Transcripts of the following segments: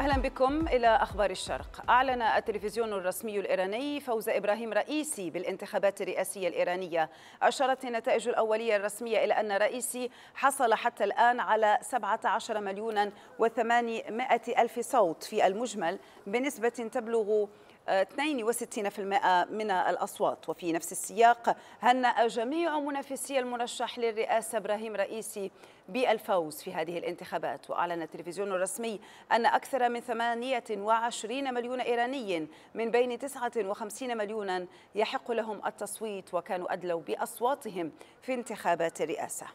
اهلا بكم الى اخبار الشرق. اعلن التلفزيون الرسمي الايراني فوز ابراهيم رئيسي بالانتخابات الرئاسيه الايرانيه. اشارت النتائج الاوليه الرسميه الى ان رئيسي حصل حتى الان على 17 مليون و800 الف صوت في المجمل بنسبه تبلغ 62% آه، من الأصوات وفي نفس السياق هنأ جميع منافسي المرشح للرئاسة إبراهيم رئيسي بالفوز في هذه الانتخابات وأعلن التلفزيون الرسمي أن أكثر أكثر من 28 مليون إيراني من بين 59 مليونا يحق لهم التصويت وكانوا أدلوا بأصواتهم في انتخابات الرئاسة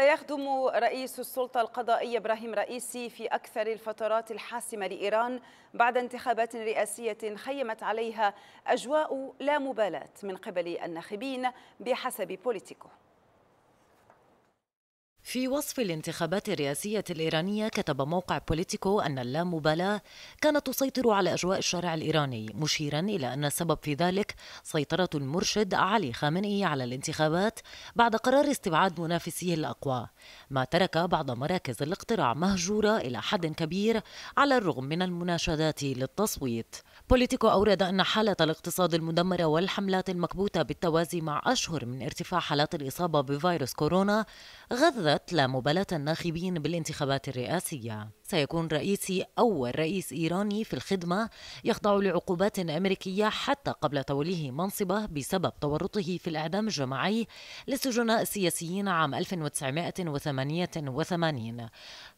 سيخدم رئيس السلطة القضائية إبراهيم رئيسي في أكثر الفترات الحاسمة لإيران بعد انتخابات رئاسية خيمت عليها أجواء لا مبالاة من قبل الناخبين بحسب بوليتيكو في وصف الانتخابات الرئاسية الإيرانية كتب موقع بوليتيكو أن اللامبالاة كانت تسيطر على أجواء الشارع الإيراني مشيرا إلى أن السبب في ذلك سيطرة المرشد علي خامنئي على الانتخابات بعد قرار استبعاد منافسيه الأقوى ما ترك بعض مراكز الاقتراع مهجورة إلى حد كبير على الرغم من المناشدات للتصويت بوليتيكو أورد أن حالة الاقتصاد المدمرة والحملات المكبوتة بالتوازي مع أشهر من ارتفاع حالات الإصابة بفيروس كورونا غذت الوقت لا مبالاة الناخبين بالانتخابات الرئاسية سيكون رئيسي أول رئيس إيراني في الخدمة يخضع لعقوبات أمريكية حتى قبل توليه منصبه بسبب تورطه في الإعدام الجماعي للسجناء السياسيين عام 1988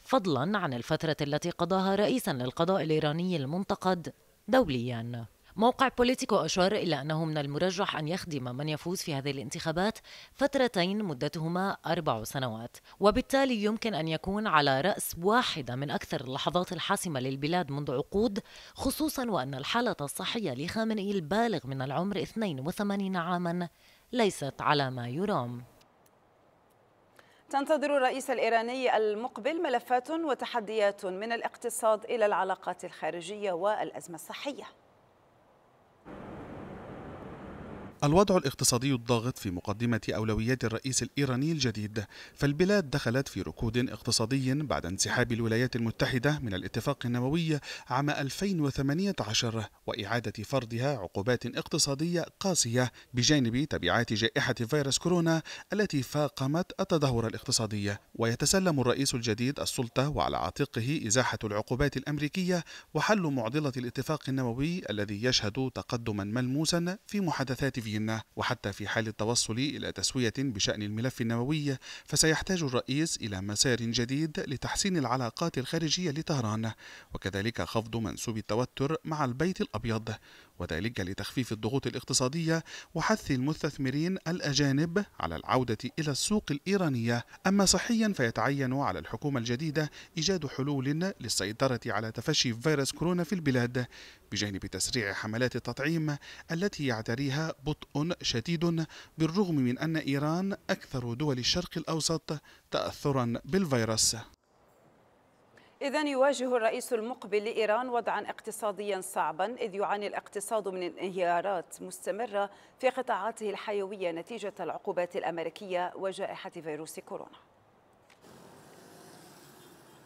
فضلا عن الفترة التي قضاها رئيسا للقضاء الإيراني المنتقد دوليا موقع بوليتيكو أشار إلى أنه من المرجح أن يخدم من يفوز في هذه الانتخابات فترتين مدتهما أربع سنوات وبالتالي يمكن أن يكون على رأس واحدة من أكثر اللحظات الحاسمة للبلاد منذ عقود خصوصا وأن الحالة الصحية لخامنئي البالغ من العمر 82 عاما ليست على ما يرام تنتظر الرئيس الإيراني المقبل ملفات وتحديات من الاقتصاد إلى العلاقات الخارجية والأزمة الصحية الوضع الاقتصادي الضاغط في مقدمة أولويات الرئيس الإيراني الجديد فالبلاد دخلت في ركود اقتصادي بعد انسحاب الولايات المتحدة من الاتفاق النووي عام 2018 وإعادة فرضها عقوبات اقتصادية قاسية بجانب تبعات جائحة فيروس كورونا التي فاقمت التدهور الاقتصادي ويتسلم الرئيس الجديد السلطة وعلى عاتقه إزاحة العقوبات الأمريكية وحل معضلة الاتفاق النووي الذي يشهد تقدما ملموسا في محادثات في بأيدينا وحتى في حال التوصل إلى تسوية بشأن الملف النووي فسيحتاج الرئيس إلى مسار جديد لتحسين العلاقات الخارجية لطهران وكذلك خفض منسوب التوتر مع البيت الأبيض وذلك لتخفيف الضغوط الاقتصادية وحث المستثمرين الأجانب على العودة إلى السوق الإيرانية أما صحيا فيتعين على الحكومة الجديدة إيجاد حلول للسيطرة على تفشي فيروس كورونا في البلاد بجانب تسريع حملات التطعيم التي يعتريها بطء شديد بالرغم من أن إيران أكثر دول الشرق الأوسط تأثرا بالفيروس إذا يواجه الرئيس المقبل لإيران وضعا اقتصاديا صعبا إذ يعاني الاقتصاد من انهيارات مستمرة في قطاعاته الحيوية نتيجة العقوبات الأمريكية وجائحة فيروس كورونا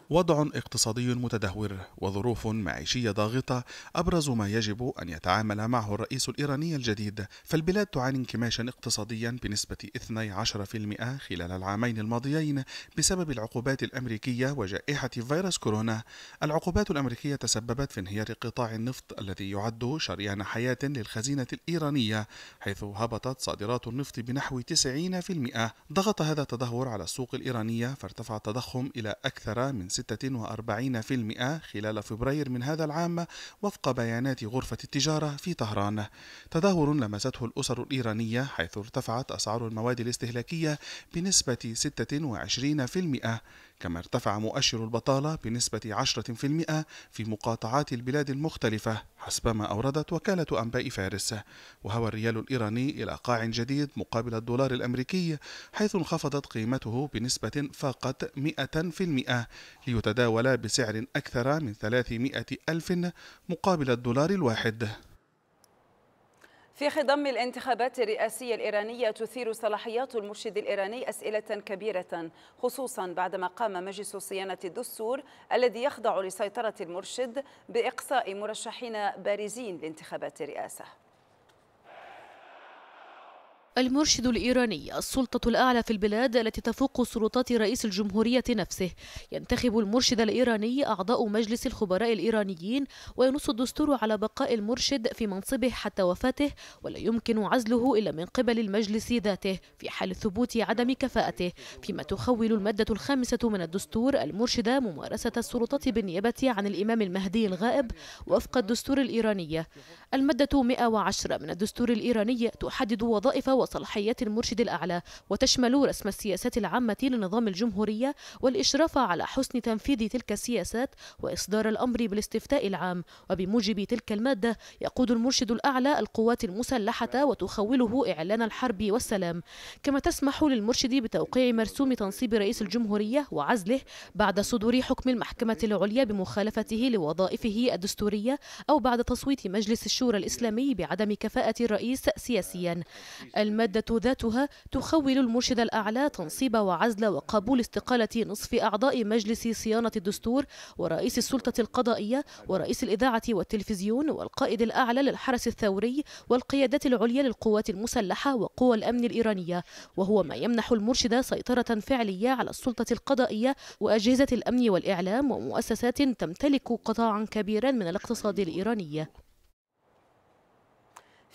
وضع اقتصادي متدهور وظروف معيشية ضاغطة أبرز ما يجب أن يتعامل معه الرئيس الإيراني الجديد فالبلاد تعاني انكماشا اقتصاديا بنسبة 12% خلال العامين الماضيين بسبب العقوبات الأمريكية وجائحة فيروس كورونا العقوبات الأمريكية تسببت في انهيار قطاع النفط الذي يعد شريان حياة للخزينة الإيرانية حيث هبطت صادرات النفط بنحو 90% ضغط هذا التدهور على السوق الإيرانية فارتفع التضخم إلى أكثر من 46% خلال فبراير من هذا العام وفق بيانات غرفة التجارة في طهران تدهور لمسته الأسر الإيرانية حيث ارتفعت أسعار المواد الاستهلاكية بنسبة 26% كما ارتفع مؤشر البطالة بنسبة 10% في مقاطعات البلاد المختلفة حسب ما أوردت وكالة أنباء فارس وهوى الريال الإيراني إلى قاع جديد مقابل الدولار الأمريكي حيث انخفضت قيمته بنسبة فاقت 100% ليتداول بسعر أكثر من 300 ألف مقابل الدولار الواحد في خضم الانتخابات الرئاسية الإيرانية تثير صلاحيات المرشد الإيراني أسئلة كبيرة خصوصا بعدما قام مجلس صيانة الدستور الذي يخضع لسيطرة المرشد بإقصاء مرشحين بارزين لانتخابات الرئاسة المرشد الإيراني السلطة الأعلى في البلاد التي تفوق سلطات رئيس الجمهورية نفسه ينتخب المرشد الإيراني أعضاء مجلس الخبراء الإيرانيين وينص الدستور على بقاء المرشد في منصبه حتى وفاته ولا يمكن عزله إلا من قبل المجلس ذاته في حال ثبوت عدم كفاءته فيما تخول المادة الخامسة من الدستور المرشد ممارسة السلطات بالنيابة عن الإمام المهدي الغائب وفق الدستور الإيراني المادة 110 من الدستور الإيراني تحدد وظائف وصلاحيات المرشد الأعلى وتشمل رسم السياسات العامة لنظام الجمهورية والإشراف على حسن تنفيذ تلك السياسات وإصدار الأمر بالاستفتاء العام وبموجب تلك المادة يقود المرشد الأعلى القوات المسلحة وتخوله إعلان الحرب والسلام كما تسمح للمرشد بتوقيع مرسوم تنصيب رئيس الجمهورية وعزله بعد صدور حكم المحكمة العليا بمخالفته لوظائفه الدستورية أو بعد تصويت مجلس الشورى الدستور الإسلامي بعدم كفاءة الرئيس سياسيا المادة ذاتها تخول المرشد الأعلى تنصيب وعزل وقبول استقالة نصف أعضاء مجلس صيانة الدستور ورئيس السلطة القضائية ورئيس الإذاعة والتلفزيون والقائد الأعلى للحرس الثوري والقيادات العليا للقوات المسلحة وقوى الأمن الإيرانية وهو ما يمنح المرشد سيطرة فعلية على السلطة القضائية وأجهزة الأمن والإعلام ومؤسسات تمتلك قطاعا كبيرا من الاقتصاد الإيراني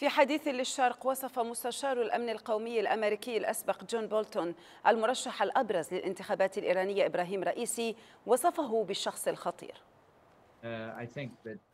في حديث للشرق وصف مستشار الأمن القومي الأمريكي الأسبق جون بولتون المرشح الأبرز للانتخابات الإيرانية إبراهيم رئيسي وصفه بالشخص الخطير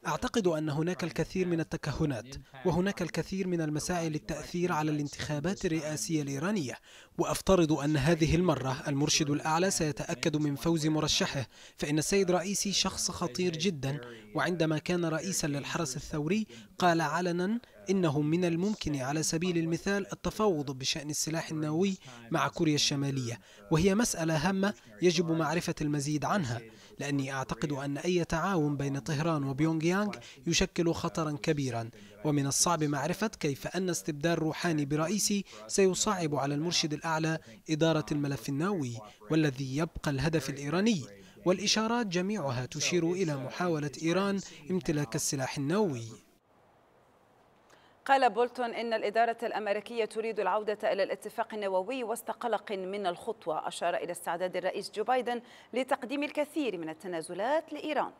أعتقد أن هناك الكثير من التكهنات وهناك الكثير من المساعي للتأثير على الانتخابات الرئاسية الإيرانية وأفترض أن هذه المرة المرشد الأعلى سيتأكد من فوز مرشحه فإن السيد رئيسي شخص خطير جدا وعندما كان رئيسا للحرس الثوري قال علنا إنه من الممكن على سبيل المثال التفاوض بشأن السلاح النووي مع كوريا الشمالية وهي مسألة هامة يجب معرفة المزيد عنها لأني أعتقد أن أي تعاون بين طهران وبيونغ يانغ يشكل خطرا كبيرا ومن الصعب معرفة كيف أن استبدال روحاني برئيسي سيصعب على المرشد الأعلى إدارة الملف النووي والذي يبقى الهدف الإيراني والإشارات جميعها تشير إلى محاولة إيران امتلاك السلاح النووي قال بولتون إن الإدارة الأمريكية تريد العودة إلى الاتفاق النووي وسط قلق من الخطوة أشار إلى استعداد الرئيس جو بايدن لتقديم الكثير من التنازلات لإيران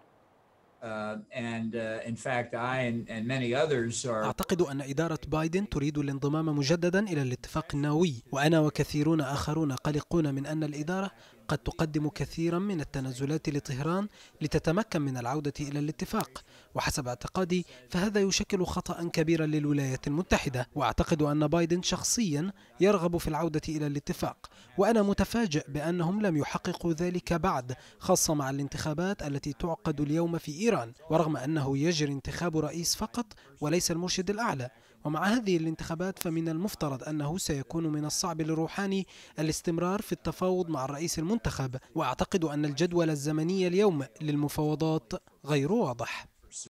أعتقد أن إدارة بايدن تريد الانضمام مجددا إلى الاتفاق النووي وأنا وكثيرون آخرون قلقون من أن الإدارة قد تقدم كثيرا من التنازلات لطهران لتتمكن من العودة إلى الاتفاق وحسب اعتقادي فهذا يشكل خطأ كبيرا للولايات المتحدة وأعتقد أن بايدن شخصيا يرغب في العودة إلى الاتفاق وأنا متفاجئ بأنهم لم يحققوا ذلك بعد خاصة مع الانتخابات التي تعقد اليوم في إيران ورغم أنه يجري انتخاب رئيس فقط وليس المرشد الأعلى ومع هذه الانتخابات فمن المفترض أنه سيكون من الصعب للروحاني الاستمرار في التفاوض مع الرئيس المنتخب وأعتقد أن الجدول الزمني اليوم للمفاوضات غير واضح